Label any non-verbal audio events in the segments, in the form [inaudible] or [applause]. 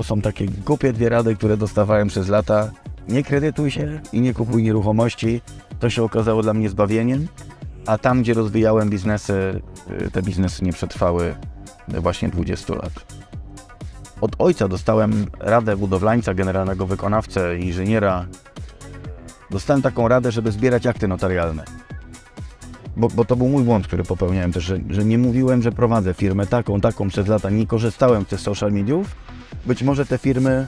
To są takie głupie dwie rady, które dostawałem przez lata. Nie kredytuj się i nie kupuj nieruchomości. To się okazało dla mnie zbawieniem. A tam, gdzie rozwijałem biznesy, y, te biznesy nie przetrwały właśnie 20 lat. Od ojca dostałem radę budowlańca, generalnego wykonawcę, inżyniera. Dostałem taką radę, żeby zbierać akty notarialne. Bo, bo, to był mój błąd, który popełniałem też, że, że nie mówiłem, że prowadzę firmę taką, taką przez lata, nie korzystałem z tych social mediów, być może te firmy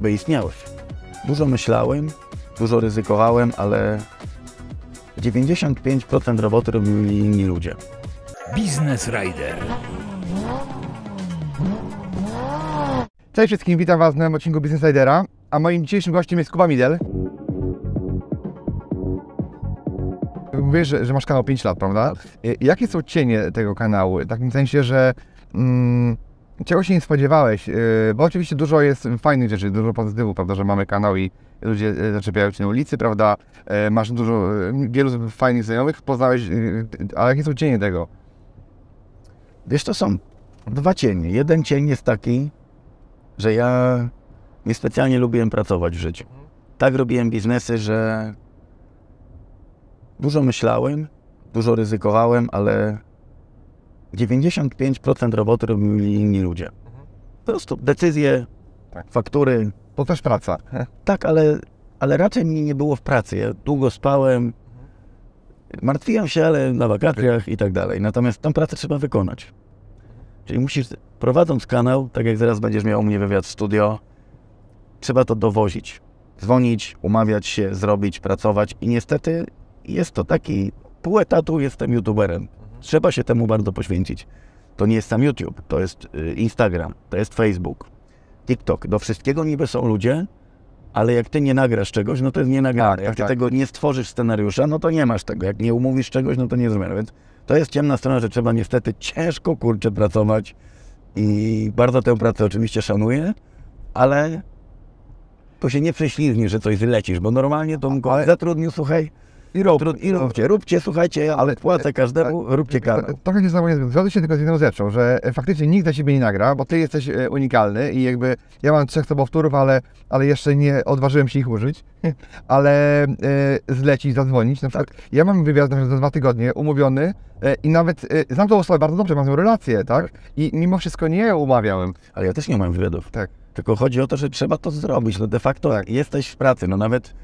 by istniały. Dużo myślałem, dużo ryzykowałem, ale 95% roboty robili inni ludzie. Business Rider. Cześć wszystkim, witam Was na odcinku Business Ridera, a moim dzisiejszym gościem jest Kuba Midel. Mówisz, że, że masz kanał 5 lat, prawda? Tak. Jakie są cienie tego kanału? W takim sensie, że... Mm, czego się nie spodziewałeś? Y, bo oczywiście dużo jest fajnych rzeczy, dużo pozytywów. prawda, że mamy kanał i ludzie y, zaczepiają Cię na ulicy, prawda, y, masz dużo, wielu fajnych znajomych, poznałeś, ale jakie są cienie tego? Wiesz, to są dwa cienie. Jeden cień jest taki, że ja niespecjalnie lubiłem pracować w życiu. Tak robiłem biznesy, że dużo myślałem, dużo ryzykowałem, ale 95% roboty robili inni ludzie. Po prostu decyzje, tak. faktury. To też praca. [laughs] Tak, ale, ale raczej mnie nie było w pracy. Ja długo spałem, martwiłem się, ale na wakacjach i tak dalej. Natomiast tą pracę trzeba wykonać. Czyli musisz, prowadząc kanał, tak jak zaraz będziesz miał u mnie wywiad w studio, trzeba to dowozić. Dzwonić, umawiać się, zrobić, pracować i niestety jest to taki, pół etatu jestem youtuberem. Trzeba się temu bardzo poświęcić. To nie jest sam YouTube, to jest y, Instagram, to jest Facebook, TikTok. Do wszystkiego niby są ludzie, ale jak ty nie nagrasz czegoś, no to jest nie nagrane. Tak, jak ty tak. tego nie stworzysz scenariusza, no to nie masz tego. Jak nie umówisz czegoś, no to nie zmiana. Więc to jest ciemna strona, że trzeba niestety ciężko kurczę pracować i bardzo tę pracę oczywiście szanuję, ale to się nie prześlizgnie, że coś zlecisz, bo normalnie to bym go zatrudnił, słuchaj, i rob, no. róbcie, róbcie, słuchajcie, ale płacę e, każdemu, e, róbcie e, karę. Trochę się nie nie zgodzę się tylko z jedną rzeczą, że faktycznie nikt za siebie nie nagra, bo ty jesteś unikalny i jakby ja mam trzech sobowtórów, ale, ale jeszcze nie odważyłem się ich użyć, [laughs] ale e, zlecić, zadzwonić. Na przykład tak. ja mam wywiad za dwa tygodnie, umówiony e, i nawet e, znam tą osobę bardzo dobrze, mam z nią relację, tak? tak? I mimo wszystko nie umawiałem. Ale ja też nie mam wywiadów. Tak. Tylko chodzi o to, że trzeba to zrobić. No de facto tak. jesteś w pracy, no nawet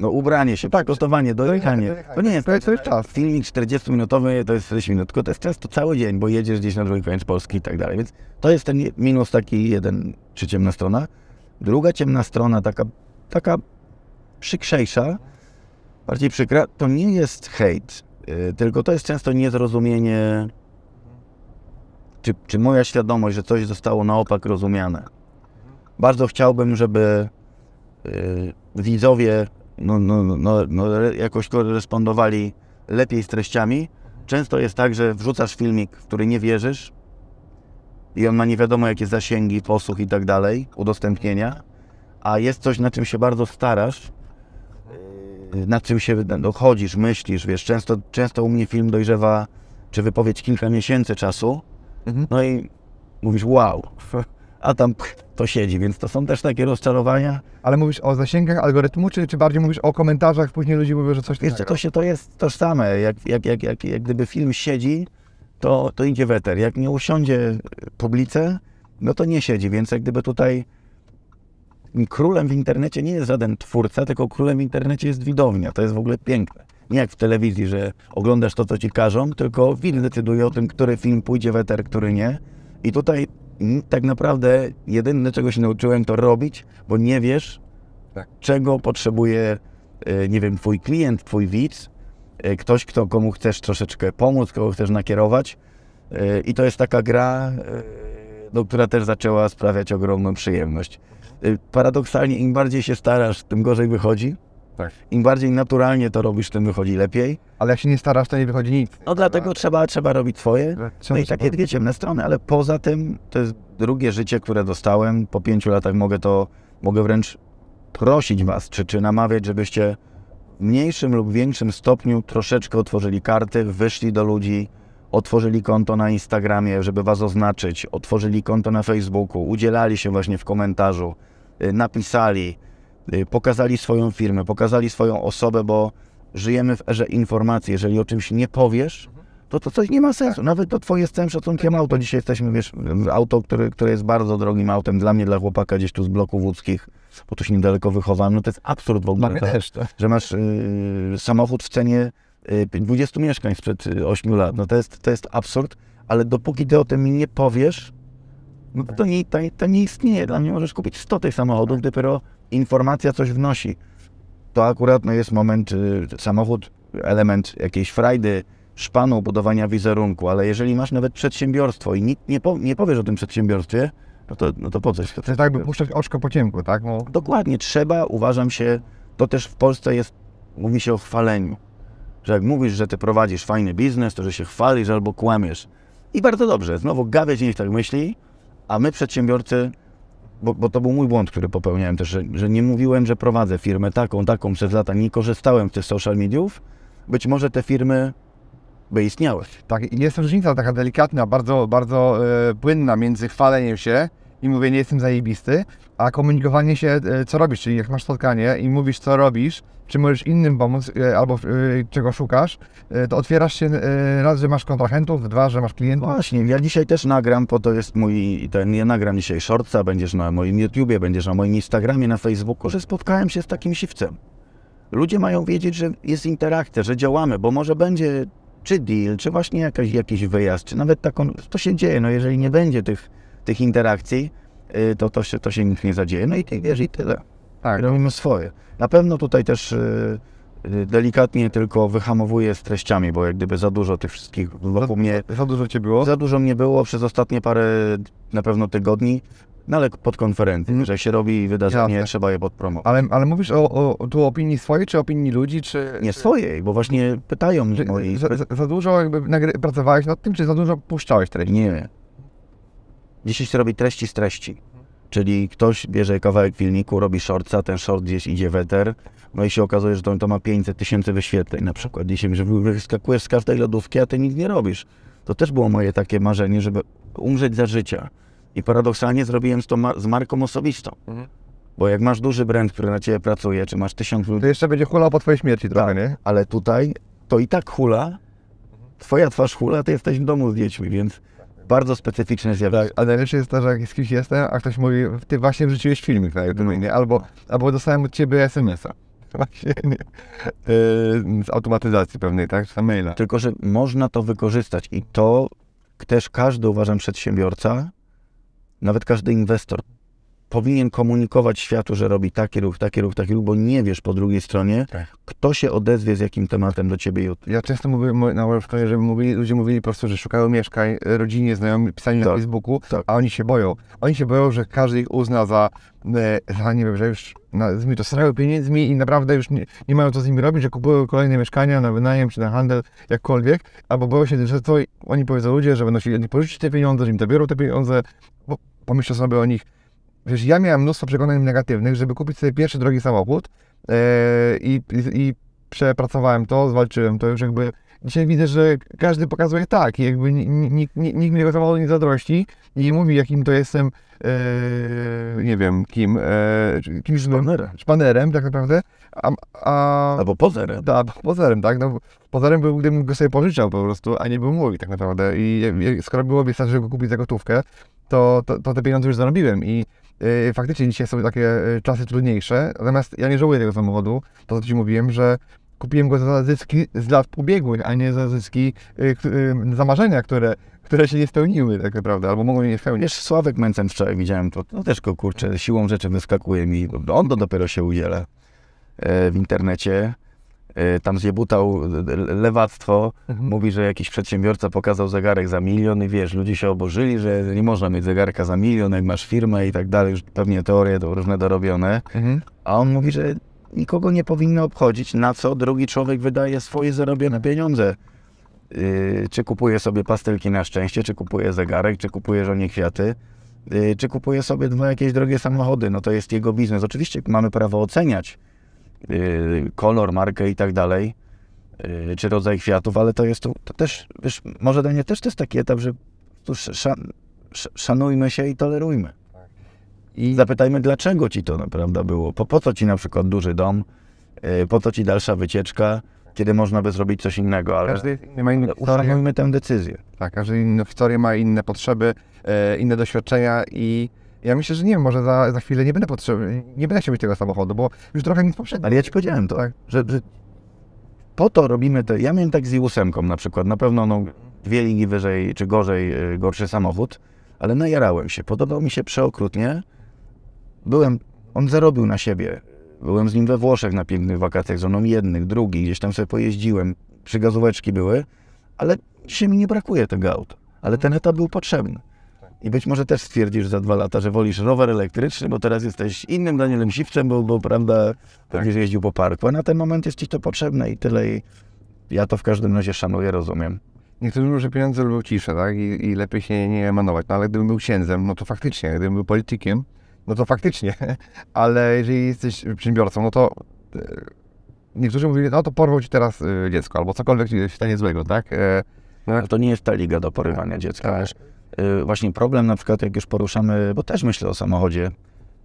no ubranie się, tak, gotowanie, dojechanie. No To nie, to, jest, to jest tak, czas. Filmik 40-minutowy to jest 40 minut, tylko to jest często cały dzień, bo jedziesz gdzieś na drugi koniec Polski i tak dalej. Więc to jest ten minus taki jeden, czy ciemna strona. Druga ciemna strona, taka, taka przykrzejsza, bardziej przykra, to nie jest hejt, y, tylko to jest często niezrozumienie, czy, czy moja świadomość, że coś zostało na opak rozumiane. Bardzo chciałbym, żeby yy, widzowie no, no, no, no, jakoś korespondowali lepiej z treściami. Często jest tak, że wrzucasz filmik, w który nie wierzysz i on ma nie wiadomo jakie zasięgi, posłuch i tak dalej, udostępnienia, a jest coś, na czym się bardzo starasz, yy, nad czym się dochodzisz, no, myślisz, wiesz, często, często u mnie film dojrzewa, czy wypowiedź kilka miesięcy czasu, mhm. no i mówisz wow, [laughs] a tam to siedzi, więc to są też takie rozczarowania. Ale mówisz o zasięgach algorytmu, czy, czy bardziej mówisz o komentarzach, później ludzie mówią, że coś Wiesz, to się to jest tożsame, jak, jak, jak, jak, jak gdyby film siedzi, to, to idzie weter. Jak nie usiądzie publice, no to nie siedzi, więc jak gdyby tutaj królem w internecie nie jest żaden twórca, tylko królem w internecie jest widownia. To jest w ogóle piękne. Nie jak w telewizji, że oglądasz to, co ci każą, tylko widz decyduje o tym, który film pójdzie w eter, który nie. I tutaj i tak naprawdę jedyne, czego się nauczyłem, to robić, bo nie wiesz, tak. czego potrzebuje, e, nie wiem, twój klient, twój widz, e, ktoś, kto, komu chcesz troszeczkę pomóc, kogo chcesz nakierować. E, I to jest taka gra, no, która też zaczęła sprawiać ogromną przyjemność. Paradoksalnie, im bardziej się starasz, tym gorzej wychodzi, tak. Im bardziej naturalnie to robisz, tym wychodzi lepiej. Ale jak się nie starasz, to nie wychodzi nic. No dlatego trzeba, trzeba robić twoje. No i takie dwie ciemne strony, ale poza tym to jest drugie życie, które dostałem. Po pięciu latach mogę to, mogę wręcz prosić was, czy, czy namawiać, żebyście w mniejszym lub większym stopniu troszeczkę otworzyli karty, wyszli do ludzi, otworzyli konto na Instagramie, żeby was oznaczyć, otworzyli konto na Facebooku, udzielali się właśnie w komentarzu, y, napisali, Y, pokazali swoją firmę, pokazali swoją osobę, bo żyjemy w erze informacji. Jeżeli o czymś nie powiesz, to to coś nie ma sensu. Tak. Nawet to twoje z całym szacunkiem tak, auto. Tak. Dzisiaj jesteśmy, wiesz, auto, które, które jest bardzo drogim autem dla mnie, dla chłopaka gdzieś tu z bloku łódzkich, bo tu się niedaleko wychowałem. No to jest absurd w ogóle, Mamy to, też, to. że masz y, samochód w cenie yy, 20 mieszkań sprzed 8 y, lat. No to jest, to jest absurd, ale dopóki ty o tym nie powiesz, no to nie, to, to nie istnieje. Dla mnie możesz kupić 100 tych samochodów, dopiero informacja coś wnosi. To akurat no, jest moment, y, samochód, element jakiejś frajdy, szpanu, budowania wizerunku, ale jeżeli masz nawet przedsiębiorstwo i nikt nie, po, nie powiesz o tym przedsiębiorstwie, no to, no to po coś. To jest tak, by puszczać oczko po ciemku, tak? Dokładnie, trzeba, uważam się, to też w Polsce jest, mówi się o chwaleniu. Że jak mówisz, że ty prowadzisz fajny biznes, to że się chwalisz albo kłamiesz. I bardzo dobrze, znowu gawieć niech tak myśli, a my przedsiębiorcy bo, bo, to był mój błąd, który popełniałem też, że, że, nie mówiłem, że prowadzę firmę taką, taką przez lata, nie korzystałem z tych social mediów, być może te firmy by istniały. Tak, jest różnica taka delikatna, bardzo, bardzo yy, płynna między chwaleniem się, i mówię, nie jestem zajebisty, a komunikowanie się, e, co robisz, czyli jak masz spotkanie i mówisz, co robisz, czy możesz innym pomóc e, albo e, czego szukasz, to otwierasz się raz, że masz kontrahentów, dwa, że masz klientów. Właśnie, ja dzisiaj też nagram, po to jest mój, ten, ja nagram dzisiaj shortsa, będziesz na moim YouTubie, będziesz na moim Instagramie, na Facebooku, że spotkałem się z takim siwcem. Ludzie mają wiedzieć, że jest interakcja, że działamy, bo może będzie czy deal, czy właśnie jakaś, jakiś wyjazd, czy nawet taką, to się dzieje, no jeżeli nie będzie tych tych interakcji, y, to, to, się, to się nic nie zadzieje. No i ty wiesz, i tyle. Tak. Robimy swoje. Na pewno tutaj też y, y, delikatnie tylko wyhamowuję z treściami, bo jak gdyby za dużo tych wszystkich wokół mnie... Za dużo Cię było? Za dużo mnie było przez ostatnie parę na pewno tygodni, no ale pod konferencją, mm. że się robi wydarzenie, Jasne. trzeba je podpromować. Ale, ale mówisz o, o tu opinii swojej, czy opinii ludzi, czy... Nie czy... swojej, bo właśnie pytają mnie moi... Za, za, dużo jakby pracowałeś nad tym, czy za dużo puszczałeś treści? Nie, Dzisiaj się robi treści z treści. Czyli ktoś bierze kawałek filmiku, robi shortsa, ten short gdzieś idzie weter, no i się okazuje, że to, to ma 500 tysięcy wyświetleń na przykład. Dzisiaj że wyskakujesz z każdej lodówki, a ty nic nie robisz. To też było moje takie marzenie, żeby umrzeć za życia. I paradoksalnie zrobiłem to ma z marką osobistą. Mhm. Bo jak masz duży brand, który na ciebie pracuje, czy masz tysiąc ludzi... To jeszcze będzie hulał po twojej śmierci trochę, tak, nie? ale tutaj to i tak hula. Twoja twarz hula, ty jesteś w domu z dziećmi, więc bardzo specyficzne zjawisko. Tak, a najlepsze jest to, że jak z kimś jestem, a ktoś mówi, ty właśnie wrzuciłeś filmik na YouTube, no. nie? Albo, albo dostałem od ciebie SMS-a. [laughs] Właśnie, nie. Yy, z automatyzacji pewnej, tak? Czy maila. Tylko, że można to wykorzystać i to też każdy, uważam, przedsiębiorca, nawet każdy inwestor powinien komunikować światu, że robi taki ruch, taki ruch, taki ruch, bo nie wiesz po drugiej stronie, tak. kto się odezwie z jakim tematem do ciebie jutro. Ja często mówię na WordCamie, że mówili, ludzie mówili po prostu, że szukają mieszkań, rodzinie, znajomi, pisali tak. na Facebooku, tak. a oni się boją. Oni się boją, że każdy ich uzna za, e, za nie wiem, że już na, to srają pieniędzmi i naprawdę już nie, nie, mają co z nimi robić, że kupują kolejne mieszkania na wynajem czy na handel, jakkolwiek, albo boją się, że to oni powiedzą ludzie, że będą się jedni pożyczyć te pieniądze, że im to biorą te pieniądze, bo pomyślą sobie o nich, Przecież ja miałem mnóstwo przekonań negatywnych, żeby kupić sobie pierwszy drogi samochód yy, i, i przepracowałem to, zwalczyłem to już jakby. Dzisiaj widzę, że każdy pokazuje tak, i jakby nikt, nikt, nikt mnie gotowało nie zadrości i mówi, jakim to jestem, yy, nie wiem, kim, yy, szpanerem. szpanerem, tak naprawdę. A, a, Albo pozerem. Tak, pozerem, tak. No, pozerem był, gdybym go sobie pożyczał po prostu, a nie był mój tak naprawdę. I, i skoro byłoby sens, żeby go kupić za gotówkę, to, to, to te pieniądze już zarobiłem i y, faktycznie dzisiaj są takie y, czasy trudniejsze, natomiast ja nie żałuję tego samochodu, to co Ci mówiłem, że kupiłem go za zyski z lat ubiegłych, a nie za zyski, yy, za marzenia, które, które się nie spełniły tak naprawdę, albo mogą nie spełnić. Wiesz, Sławek Mencen wczoraj widziałem, to no też go kurczę, siłą rzeczy wyskakuje mi, on to dopiero się udziela w internecie Y, tam zjebutał y, lewactwo, mhm. mówi, że jakiś przedsiębiorca pokazał zegarek za milion i wiesz, ludzie się oburzyli, że nie można mieć zegarka za milion, jak masz firmę i tak dalej, już pewnie teorie to różne dorobione, mhm. a on mówi, że nikogo nie powinno obchodzić, na co drugi człowiek wydaje swoje zarobione pieniądze. Yy, czy kupuje sobie pastelki na szczęście, czy kupuje zegarek, czy kupuje żonie kwiaty, yy, czy kupuje sobie dwa jakieś drogie samochody, no to jest jego biznes. Oczywiście mamy prawo oceniać, Y, kolor, markę i tak dalej, y, czy rodzaj kwiatów, ale to jest to, to też, wiesz, może dla mnie też to jest taki etap, że szan, szanujmy się i tolerujmy. I zapytajmy, dlaczego ci to naprawdę było? Po, po co ci na przykład duży dom? Y, po co ci dalsza wycieczka? Kiedy można by zrobić coś innego, ale każdy ma inne ustawiamy tę decyzję. Tak, każdy inną historię ma inne potrzeby, e, inne doświadczenia i ja myślę, że nie wiem, może za, za chwilę nie będę potrzebny, nie będę chciał mieć tego samochodu, bo już trochę nic poprzednio. Ale ja ci powiedziałem to, tak. że, że po to robimy te... Ja miałem tak z Iłusemką na przykład, na pewno no, dwie ligi wyżej czy gorzej, y, gorszy samochód, ale najarałem się, podobał mi się przeokrutnie. Byłem, on zarobił na siebie. Byłem z nim we Włoszech na pięknych wakacjach, z oną jednych, drugich, gdzieś tam sobie pojeździłem, przygazóweczki były, ale się mi nie brakuje tego aut. Ale ten etap był potrzebny. I być może też stwierdzisz za dwa lata, że wolisz rower elektryczny, bo teraz jesteś innym Danielem Siwczem, bo, bo prawda, tak. jeździł po parku. A na ten moment jest ci to potrzebne i tyle. I ja to w każdym razie szanuję, rozumiem. Niektórzy mówią, że pieniądze lubią ciszę, tak? I, I, lepiej się nie emanować. No ale gdybym był księdzem, no to faktycznie. Gdybym był politykiem, no to faktycznie. [laughs] ale jeżeli jesteś przedsiębiorcą, no to e, niektórzy mówili, no to porwą ci teraz e, dziecko, albo cokolwiek się stanie złego, tak? E, no, to nie jest ta liga do porywania dziecka. Tak. Y, właśnie problem na przykład, jak już poruszamy, bo też myślę o samochodzie,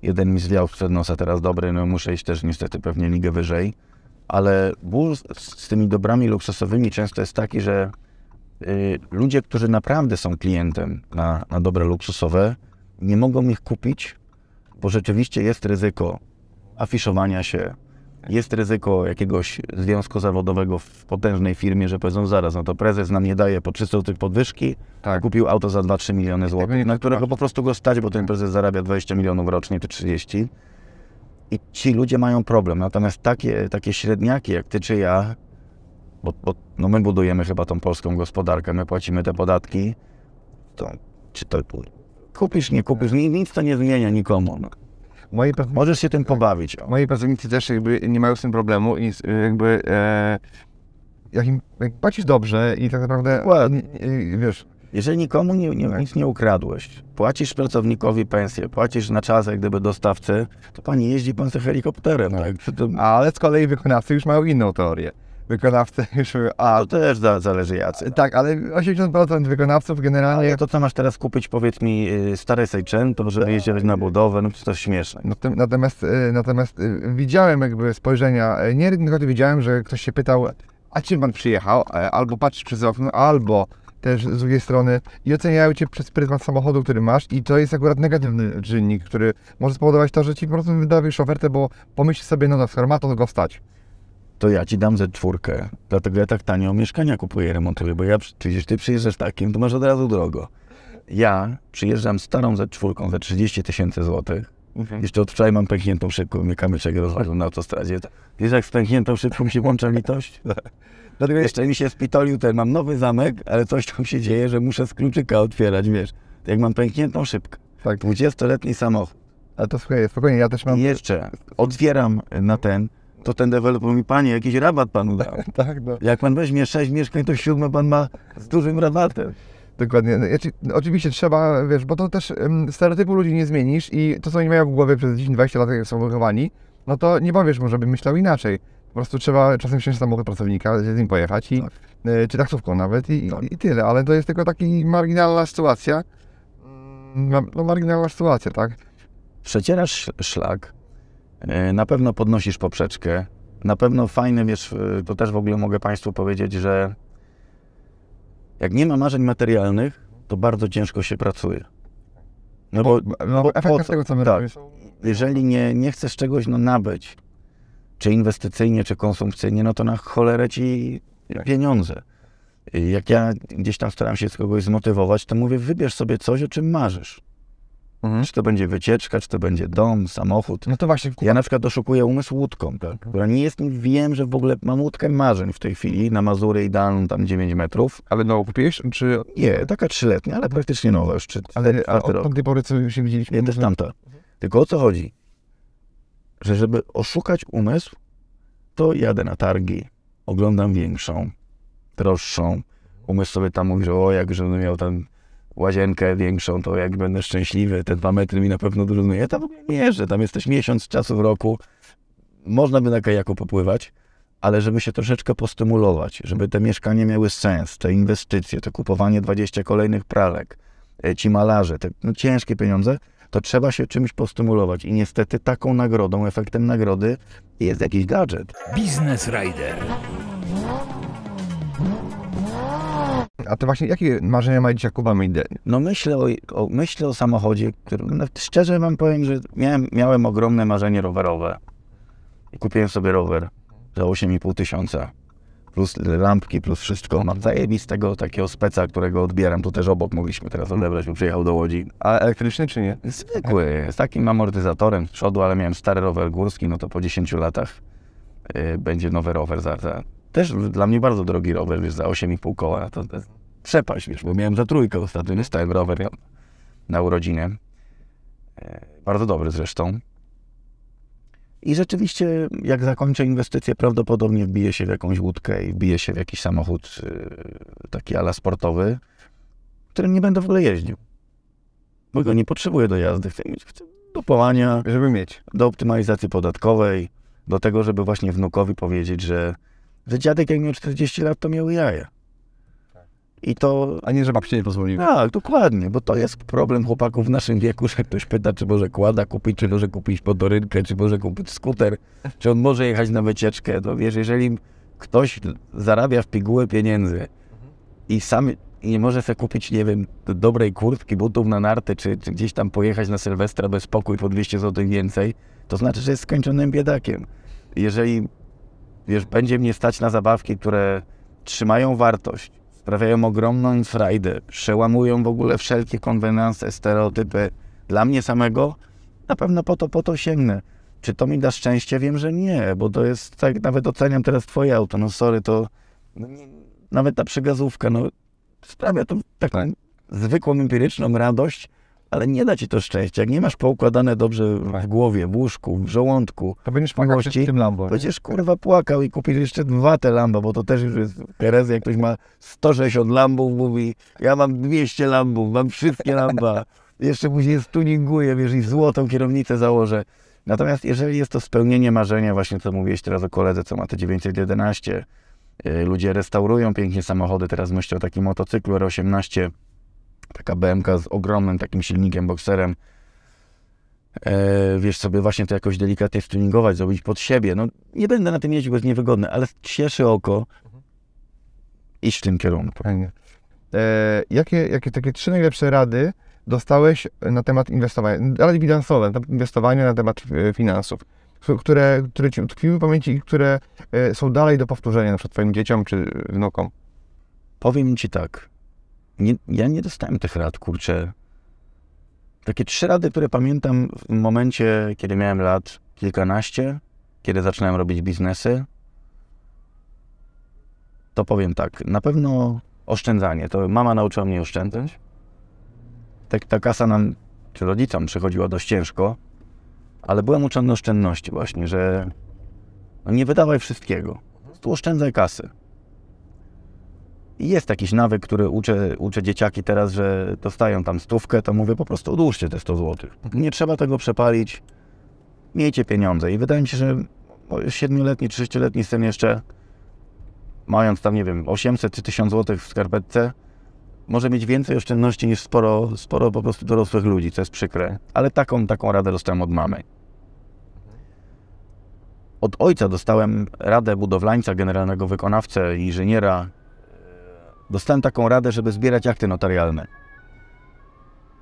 jeden mi zwiał przed nosa teraz dobry, no muszę iść też niestety pewnie ligę wyżej, ale ból z tymi dobrami luksusowymi często jest taki, że y, ludzie, którzy naprawdę są klientem na, na dobre luksusowe, nie mogą ich kupić, bo rzeczywiście jest ryzyko afiszowania się, jest ryzyko jakiegoś związku zawodowego w potężnej firmie, że powiedzą zaraz, no to prezes nam nie daje po 300 tych podwyżki, tak. kupił auto za 2-3 miliony tak, złotych, na którego po prostu go stać, bo ten prezes zarabia 20 milionów rocznie czy 30. I ci ludzie mają problem. Natomiast takie, takie średniaki jak ty czy ja, bo, bo no my budujemy chyba tą polską gospodarkę, my płacimy te podatki, to czy to kupisz, nie kupisz, nic to nie zmienia nikomu. Moi Możesz się tym pobawić. O. Moi pracownicy też jakby nie mają z tym problemu i jakby e, jak, im, jak płacisz dobrze i tak naprawdę, Ładnie. wiesz... Jeżeli nikomu nie, nie, tak. nic nie ukradłeś, płacisz pracownikowi pensję, płacisz na czas jak gdyby dostawcy, to pani jeździ pan sobie helikopterem. Tak? To... Tak? Ale z kolei wykonawcy już mają inną teorię wykonawcy [laughs] już mówią, a... To też zależy jacy. Tak, ale 80% wykonawców generalnie... Ale to, co masz teraz kupić, powiedz mi, y, stary to może jeździć na tak. budowę, no to coś śmieszne. No natomiast, y, natomiast y, widziałem jakby spojrzenia, niejednokrotnie widziałem, że ktoś się pytał, a czym pan przyjechał? E, albo patrzysz przez okno, albo też z drugiej strony i oceniają cię przez pryzmat samochodu, który masz i to jest akurat negatywny czynnik, który może spowodować to, że ci po prostu wydawisz ofertę, bo pomyśl sobie, no, no skoro ma to go wstać to ja ci dam ze czwórkę. Dlatego ja tak tanio mieszkania kupuję, remontuję, bo ja, przecież ty przyjeżdżasz takim, to masz od razu drogo. Ja przyjeżdżam starą ze czwórką za 30 tysięcy złotych. Mhm. Jeszcze od wczoraj mam pękniętą szybką, mnie kamyczek rozwalił na autostradzie. Wiesz, jak z pękniętą szybką się włącza litość? [laughs] Dlatego jeszcze mi się spitolił ten, mam nowy zamek, ale coś tam się dzieje, że muszę z kluczyka otwierać, wiesz. Jak mam pękniętą szybkę. Tak. 20-letni samochód. Ale to spokojnie, spokojnie, ja też mam... I jeszcze otwieram na ten, to ten deweloper mi panie, jakiś rabat panu dał. [laughs] tak, no. Jak pan weźmie sześć mieszkań, to siódme pan ma z dużym rabatem. Dokładnie. No, znaczy, no, oczywiście trzeba, wiesz, bo to też um, stereotypu ludzi nie zmienisz i to, co oni mają w głowie przez 10-20 lat, jak są wychowani, no to nie powiesz może bym myślał inaczej. Po prostu trzeba czasem wsiąść samochód pracownika, z nim pojechać, i, tak. y, czy taksówką nawet i, tak. i, tyle. Ale to jest tylko taka marginalna sytuacja. Mm, no, marginalna sytuacja, tak? Przecierasz szlak, E, na pewno podnosisz poprzeczkę. Na pewno fajne, wiesz, e, to też w ogóle mogę Państwu powiedzieć, że jak nie ma marzeń materialnych, to bardzo ciężko się pracuje. No bo, bo, bo no, tego, co my tak, robimy, Jeżeli nie, nie chcesz czegoś no, nabyć, czy inwestycyjnie, czy konsumpcyjnie, no to na cholerę ci tak. pieniądze. Jak ja gdzieś tam staram się z kogoś zmotywować, to mówię, wybierz sobie coś, o czym marzysz. Mhm. Czy to będzie wycieczka, czy to będzie dom, samochód. No to właśnie. Ja na przykład doszukuję umysł łódką, tak? Mhm. która nie jest, wiem, że w ogóle mam łódkę marzeń w tej chwili, na Mazury idealną tam 9 metrów. Ale no, kupiłeś? Czy... Nie, taka trzyletnia, ale praktycznie nowa już. Czy, ale a od tej pory, co się widzieliśmy? Nie, też tamta. Tylko o co chodzi? Że żeby oszukać umysł, to jadę na targi, oglądam większą, droższą. Umysł sobie tam mówi, że o, jak żebym miał tam łazienkę większą, to jak będę szczęśliwy, te dwa metry mi na pewno dużo Ja tam w ogóle nie że tam jesteś miesiąc czasu w roku. Można by na kajaku popływać, ale żeby się troszeczkę postymulować, żeby te mieszkania miały sens, te inwestycje, to kupowanie 20 kolejnych pralek, e, ci malarze, te no, ciężkie pieniądze, to trzeba się czymś postymulować. I niestety taką nagrodą, efektem nagrody jest jakiś gadżet. Business Rider. A to właśnie, jakie marzenia ma dzisiaj Kuba Mejde? No myślę o, o, myślę o samochodzie, który, no szczerze wam powiem, że miałem, miałem ogromne marzenie rowerowe. I kupiłem sobie rower za 8,5 tysiąca. Plus lampki, plus wszystko. Mam zajebistego takiego speca, którego odbieram. Tu też obok mogliśmy teraz odebrać, bo przyjechał do Łodzi. A elektryczny czy nie? Zwykły, z takim amortyzatorem z przodu, ale miałem stary rower górski, no to po 10 latach yy, będzie nowy rower za, za też dla mnie bardzo drogi rower, wiesz, za 8,5 koła. To, no to przepaść, wiesz, bo miałem za trójkę ostatnio, dostałem rower na urodzinę. E, bardzo dobry zresztą. I rzeczywiście, jak zakończę inwestycję, prawdopodobnie wbiję się w jakąś łódkę i wbiję się w jakiś samochód e, taki ala sportowy, którym nie będę w ogóle jeździł. Bo go nie potrzebuję do jazdy. Chcę mieć do połania, żeby mieć. Do optymalizacji podatkowej, do tego, żeby właśnie wnukowi powiedzieć, że że dziadek jak miał 40 lat, to miał jaja. Tak. I to... A nie, że babci nie pozwoliły. Tak, dokładnie, bo to jest problem chłopaków w naszym wieku, że ktoś pyta, czy może kłada kupić, czy może kupić podorynkę, czy może kupić skuter, czy on może jechać na wycieczkę. To wiesz, jeżeli ktoś zarabia w pigułę pieniędzy i sam nie może sobie kupić, nie wiem, dobrej kurtki, butów na narty, czy, czy gdzieś tam pojechać na Sylwestra bez spokój po 200 zł więcej, to znaczy, że jest skończonym biedakiem. Jeżeli wiesz, będzie mnie stać na zabawki, które trzymają wartość, sprawiają ogromną frajdę, przełamują w ogóle wszelkie konwenanse, stereotypy dla mnie samego, na pewno po to, po to sięgnę. Czy to mi da szczęście? Wiem, że nie, bo to jest, tak nawet oceniam teraz twoje auto, no sorry, to no nawet ta przegazówka, no sprawia to taką zwykłą, empiryczną radość, ale nie da ci to szczęścia. Jak nie masz poukładane dobrze w głowie, w łóżku, w żołądku, to będziesz płakał w tym Lambo. Będziesz kurwa płakał i kupisz jeszcze dwa te Lambo, bo to też już jest herezja. Jak ktoś ma 160 Lambów, mówi, ja mam 200 Lambów, mam wszystkie Lamba. [laughs] Jeszcze później stuninguję, wiesz, i złotą kierownicę założę. Natomiast jeżeli jest to spełnienie marzenia, właśnie co mówiłeś teraz o koledze, co ma te 911, y, ludzie restaurują pięknie samochody, teraz myślę o takim motocyklu R18, Taka BMK z ogromnym takim silnikiem, bokserem. E, wiesz sobie właśnie to jakoś delikatnie stuningować, zrobić pod siebie. No nie będę na tym jeździł, bo jest niewygodne, ale cieszy oko iść w tym kierunku. E, jakie, jakie takie trzy najlepsze rady dostałeś na temat inwestowania, rady bilansowe, na inwestowania na temat e, finansów, które, które ci utkwiły w pamięci i które e, są dalej do powtórzenia na przykład twoim dzieciom czy wnukom? Powiem ci tak, nie, ja nie dostałem tych rad, kurczę. Takie trzy rady, które pamiętam w momencie, kiedy miałem lat kilkanaście, kiedy zaczynałem robić biznesy, to powiem tak, na pewno oszczędzanie. To mama nauczyła mnie oszczędzać. Tak, ta kasa nam, czy rodzicom przychodziła dość ciężko, ale byłem uczony oszczędności właśnie, że no nie wydawaj wszystkiego. Tu oszczędzaj kasy jest jakiś nawyk, który uczę, uczę dzieciaki teraz, że dostają tam stówkę, to mówię po prostu odłóżcie te 100 zł. Nie trzeba tego przepalić, miejcie pieniądze. I wydaje mi się, że siedmioletni czy letni syn jeszcze, mając tam, nie wiem, 800 czy 1000 zł w skarpetce, może mieć więcej oszczędności niż sporo, sporo po prostu dorosłych ludzi, co jest przykre. Ale taką, taką radę dostałem od mamy. Od ojca dostałem radę budowlańca, generalnego wykonawcę, inżyniera, Dostałem taką radę, żeby zbierać akty notarialne.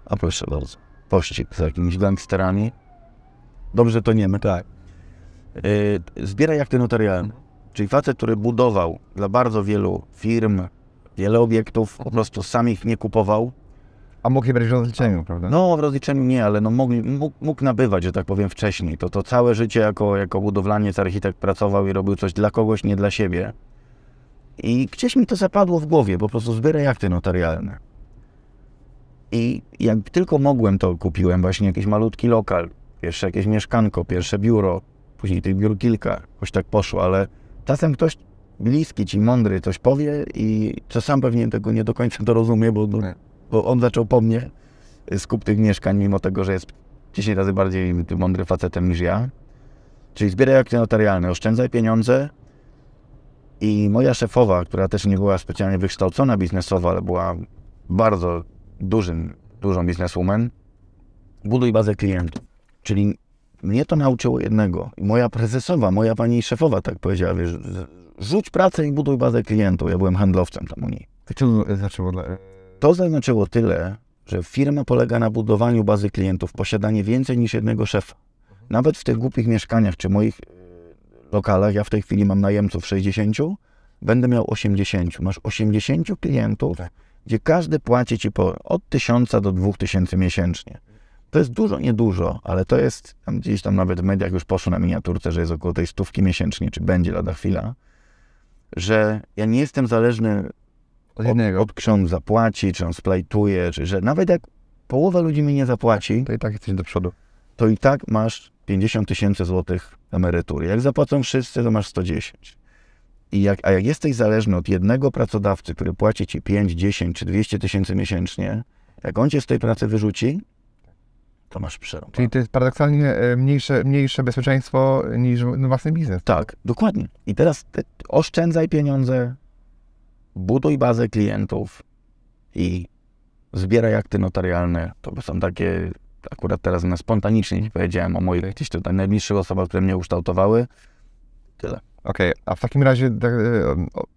A proszę bardzo, pościg z jakimiś gangsterami. Dobrze to nie my. Tak. Zbiera zbieraj akty notarialne. Czyli facet, który budował dla bardzo wielu firm, wiele obiektów, po prostu sam ich nie kupował. A mógł je brać w rozliczeniu, prawda? No, w rozliczeniu nie, ale no mógł, mógł, mógł nabywać, że tak powiem, wcześniej. To, to całe życie jako, jako budowlaniec, architekt pracował i robił coś dla kogoś, nie dla siebie. I gdzieś mi to zapadło w głowie, po prostu zbieraj akty notarialne. I jak tylko mogłem, to kupiłem właśnie jakiś malutki lokal, pierwsze jakieś mieszkanko, pierwsze biuro, później tych biur kilka, choć tak poszło, ale czasem ktoś bliski ci, mądry coś powie i co sam pewnie tego nie do końca dorozumie, bo, bo, no, bo on zaczął po mnie y, skup tych mieszkań, mimo tego, że jest 10 razy bardziej mądry facetem niż ja. Czyli zbieraj akty notarialne, oszczędzaj pieniądze, i moja szefowa, która też nie była specjalnie wykształcona biznesowo, ale była bardzo dużym, dużą bizneswoman, buduj bazę klientów. Czyli mnie to nauczyło jednego. I moja prezesowa, moja pani szefowa tak powiedziała, wiesz, rzuć pracę i buduj bazę klientów. Ja byłem handlowcem tam u niej. To znaczyło, to zaznaczyło tyle, że firma polega na budowaniu bazy klientów, posiadanie więcej niż jednego szefa. Nawet w tych głupich mieszkaniach czy moich lokalach, ja w tej chwili mam najemców 60, będę miał 80. Masz 80 klientów, tak. gdzie każdy płaci ci po, od 1000 do 2000 miesięcznie. To jest dużo, niedużo, ale to jest, tam gdzieś tam nawet w mediach już poszło na miniaturce, że jest około tej stówki miesięcznie, czy będzie lada chwila, że ja nie jestem zależny od, jednego. od, od zapłaci, czy on splajtuje, czy że nawet jak połowa ludzi mi nie zapłaci, tak, to i tak jesteś do przodu. To i tak masz 50 tysięcy złotych emerytury. Jak zapłacą wszyscy, to masz 110. I jak, a jak jesteś zależny od jednego pracodawcy, który płaci ci 5, 10 czy 200 tysięcy miesięcznie, jak on cię z tej pracy wyrzuci, to masz przerąbane. Czyli to jest paradoksalnie e, mniejsze, mniejsze bezpieczeństwo niż własny biznes. Tak, dokładnie. I teraz oszczędzaj pieniądze, buduj bazę klientów i zbieraj akty notarialne. To są takie akurat teraz na spontanicznie nie powiedziałem o moich gdzieś tutaj najbliższych osobach, które mnie ukształtowały. Tyle. Okej, okay. a w takim razie tak, e,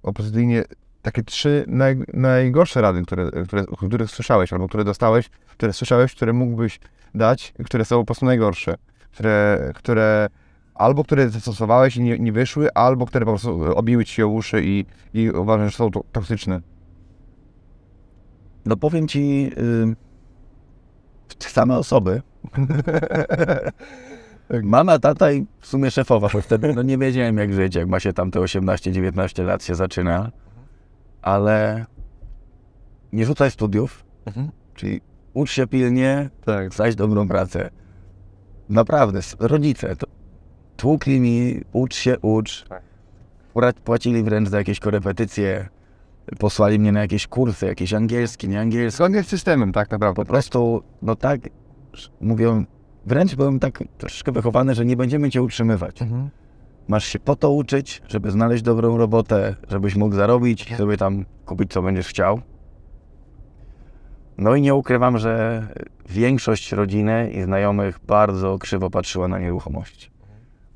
opozycyjnie takie trzy naj, najgorsze rady, które, które, których słyszałeś albo które dostałeś, które słyszałeś, które mógłbyś dać, które są po prostu najgorsze, które, które albo które zastosowałeś i nie, nie wyszły, albo które po prostu e, obiły ci się uszy i, i uważasz, że są to, toksyczne. No powiem ci... Yy te same osoby. [laughs] Mama, tata i w sumie szefowa, wtedy no nie wiedziałem jak żyć, jak ma się tam te 18-19 lat się zaczyna, ale nie rzucaj studiów, mhm. czyli ucz się pilnie, tak. znajdź dobrą pracę. Naprawdę, rodzice to tłukli mi, ucz się, ucz. Tak. Płacili wręcz za jakieś korepetycje posłali mnie na jakieś kursy, jakieś angielskie, nie angielskie. Zgodnie z systemem, tak naprawdę. Po prostu, no tak, mówią, wręcz byłem tak troszeczkę wychowany, że nie będziemy cię utrzymywać. Mhm. Masz się po to uczyć, żeby znaleźć dobrą robotę, żebyś mógł zarobić, sobie tam kupić, co będziesz chciał. No i nie ukrywam, że większość rodziny i znajomych bardzo krzywo patrzyła na nieruchomości.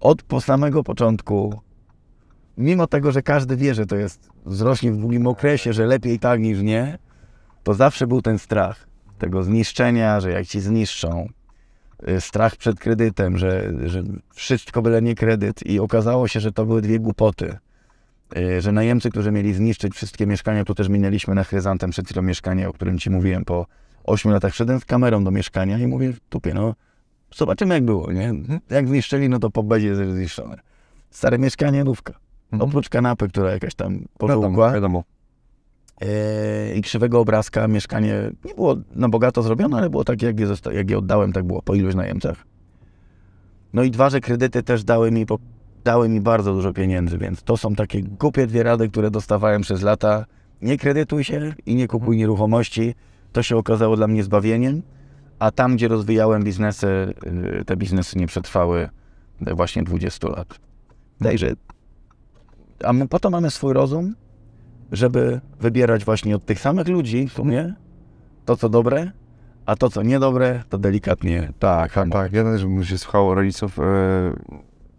Od po samego początku mimo tego, że każdy wie, że to jest wzrośnie w długim okresie, że lepiej tak niż nie, to zawsze był ten strach tego zniszczenia, że jak ci zniszczą, y, strach przed kredytem, że, że wszystko byle nie kredyt i okazało się, że to były dwie głupoty. Y, że najemcy, którzy mieli zniszczyć wszystkie mieszkania, tu też minęliśmy na chryzantem przed chwilą mieszkanie, o którym ci mówiłem po 8 latach. Wszedłem z kamerą do mieszkania i mówię, tupie, no zobaczymy jak było, nie? Jak zniszczyli, no to po będzie zniszczone. Stare mieszkanie, nówka. Mhm. Oprócz kanapy, która jakaś tam pożółkła. Wiadomo, e, i krzywego obrazka mieszkanie nie było na bogato zrobione, ale było takie, jak je, jak je oddałem, tak było po iluś najemcach. No i dwa, że kredyty też dały mi, dały mi bardzo dużo pieniędzy, więc to są takie głupie dwie rady, które dostawałem przez lata. Nie kredytuj się i nie kupuj mhm. nieruchomości. To się okazało dla mnie zbawieniem, a tam, gdzie rozwijałem biznesy, y, te biznesy nie przetrwały y, właśnie 20 lat. Także a my po to mamy swój rozum, żeby wybierać właśnie od tych samych ludzi w sumie to, co dobre, a to, co niedobre, to delikatnie tak. Tak, tak. tak. Ja też bym się słuchał rodziców, e,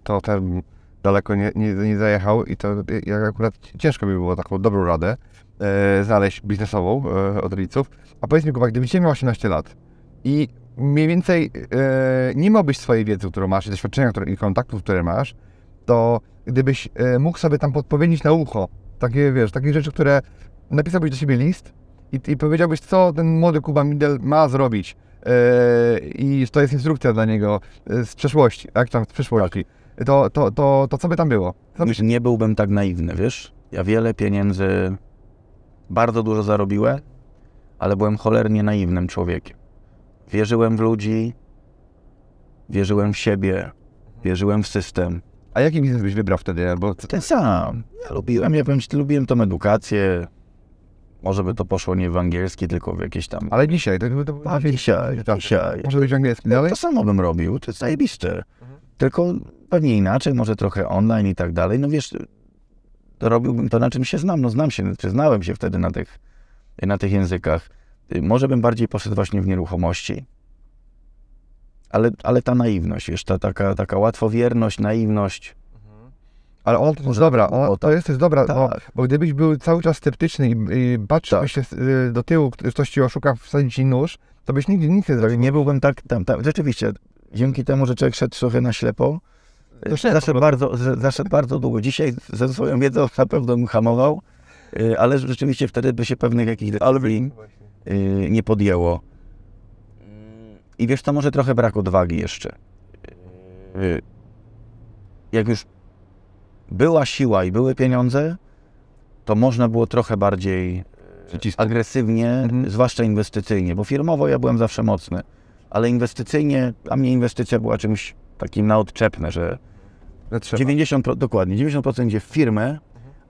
to ten daleko nie, nie, nie zajechał i to jak akurat ciężko mi było taką dobrą radę e, znaleźć biznesową e, od rodziców. A powiedz mi, Kuba, gdybyś miał 18 lat i mniej więcej nie miałbyś swojej wiedzy, którą masz i doświadczenia które, i kontaktów, które masz, to gdybyś e, mógł sobie tam podpowiedzieć na ucho takie, wiesz, takie rzeczy, które napisałbyś do siebie list i, i powiedziałbyś, co ten młody Kuba Midel ma zrobić e, i to jest instrukcja dla niego e, z przeszłości, tak, tam z przyszłości, tak. to, to, to, to co by tam było? Co Nie byłbym tak naiwny, wiesz? Ja wiele pieniędzy, bardzo dużo zarobiłem, ale byłem cholernie naiwnym człowiekiem. Wierzyłem w ludzi, wierzyłem w siebie, wierzyłem w system, a jaki biznes byś wybrał wtedy? Albo... Ten sam. Ja lubiłem, ja powiem ci, lubiłem tą edukację. Może by to poszło nie w angielski, tylko w jakieś tam... Ale dzisiaj. Tak to, to... A dzisiaj, tak. dzisiaj. Może być angielski no, dalej? To samo bym robił, to jest zajebiste. Mhm. Tylko pewnie inaczej, może trochę online i tak dalej. No wiesz, to robiłbym to, na czym się znam. No znam się, przyznałem się wtedy na tych, na tych językach. Może bym bardziej poszedł właśnie w nieruchomości ale, ale ta naiwność, wiesz, ta taka, taka łatwowierność, naiwność. Mhm. Ale on też no dobra, on, o, tak. to jest dobra, tak. bo gdybyś był cały czas sceptyczny i, i patrzył tak. się y, do tyłu, ktoś ci oszuka, wsadzi ci nóż, to byś nigdy nic nie zrobił. Nie byłbym tak tam, tam. Rzeczywiście, dzięki temu, że człowiek szedł trochę na ślepo, zaszedł bardzo, zaszedł bardzo długo. Dzisiaj ze swoją wiedzą na pewno bym hamował, y, ale rzeczywiście wtedy by się pewnych jakichś decyzji y, nie podjęło. I wiesz, to może trochę brak odwagi jeszcze. Y, jak już była siła i były pieniądze, to można było trochę bardziej y, agresywnie, mhm. zwłaszcza inwestycyjnie, bo firmowo ja byłem zawsze mocny, ale inwestycyjnie, dla mnie inwestycja była czymś takim na odczepne, że 90%, dokładnie, 90% idzie w firmę, mhm.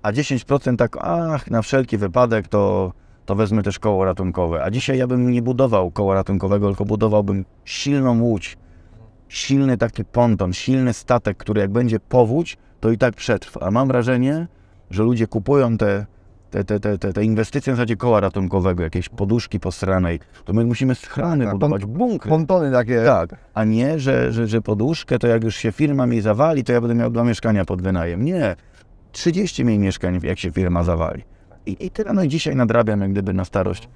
a 10% tak, ach, na wszelki wypadek to to wezmę też koło ratunkowe. A dzisiaj ja bym nie budował koła ratunkowego, tylko budowałbym silną łódź, silny taki ponton, silny statek, który jak będzie powódź, to i tak przetrwa. A mam wrażenie, że ludzie kupują te, te, te, te, te, te inwestycje na zasadzie koła ratunkowego, jakieś poduszki posranej, to my musimy schrany tak, budować, bunkry. Pontony takie. Tak, a nie, że, że, że poduszkę to jak już się firma mi zawali, to ja będę miał dwa mieszkania pod wynajem. Nie, 30 mniej mieszkań jak się firma zawali. I, i tyle. No i dzisiaj nadrabiam jak gdyby na starość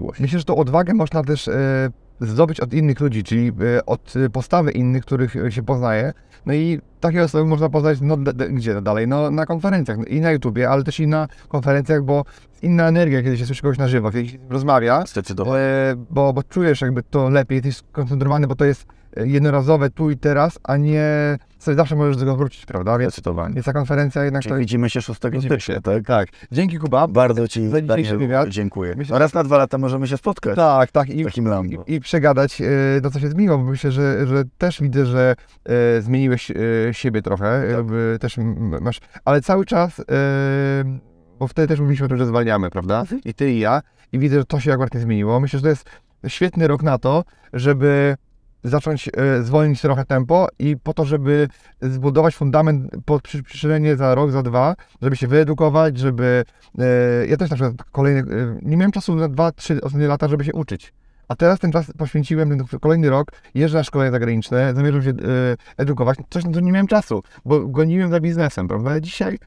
głosy. Myślę, że tą odwagę można też e, zdobyć od innych ludzi, czyli e, od e, postawy innych, których e, się poznaje. No i takie osoby można poznać, no gdzie dalej? No na konferencjach no, i na YouTubie, ale też i na konferencjach, bo inna energia, kiedy się słyszy kogoś na żywo, kiedy się rozmawia. Zdecydowanie. E, bo, bo czujesz jakby to lepiej, jesteś skoncentrowany, bo to jest e, jednorazowe tu i teraz, a nie sobie zawsze możesz do tego wrócić, prawda? Więc, Zdecydowanie. ta konferencja jednak... To... Widzimy się 6 stycznia, tak? Tak. Dzięki Kuba. Bardzo Ci za wywiad. dziękuję. Myślę, no Raz na dwa lata możemy się spotkać. Tak, tak. I, takim I, i przegadać yy, co się zmieniło, bo myślę, że, że też widzę, że yy, zmieniłeś yy, siebie trochę. Tak. też masz... Ale cały czas bo wtedy też mówiliśmy o tym, że zwalniamy, prawda? Mhm. I ty i ja. I widzę, że to się akurat nie zmieniło. Myślę, że to jest świetny rok na to, żeby zacząć e, zwolnić trochę tempo i po to, żeby zbudować fundament pod przyszczelenie za rok, za dwa, żeby się wyedukować, żeby... E, ja też na przykład kolejny... E, nie miałem czasu na dwa, trzy ostatnie lata, żeby się uczyć. A teraz ten czas poświęciłem, ten kolejny rok, jeżdżę na szkolenia zagraniczne, zamierzam się edukować, coś na to nie miałem czasu, bo goniłem za biznesem, prawda? Dzisiaj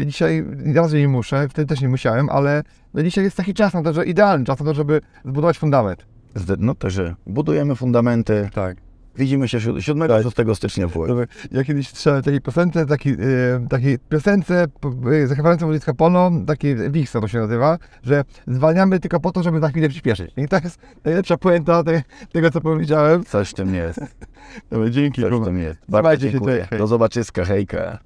Yy, dzisiaj razem nie muszę, wtedy też nie musiałem, ale no dzisiaj jest taki czas na to, że idealny czas na to, żeby zbudować fundament no to, że budujemy fundamenty. Tak. Widzimy się 7 tak. 6 stycznia w Łodzi. Ja kiedyś strzelałem takiej piosence, takiej, yy, takiej piosence yy, e, zachowającą Pono, taki Wixa to się nazywa, że zwalniamy tylko po to, żeby na chwilę przyspieszyć. I to jest najlepsza puenta te, tego, co powiedziałem. Coś w tym jest. [laughs] Dobra, dzięki. Coś w tym jest. Bardzo dziękuję. Się, Do zobaczyska, hejka.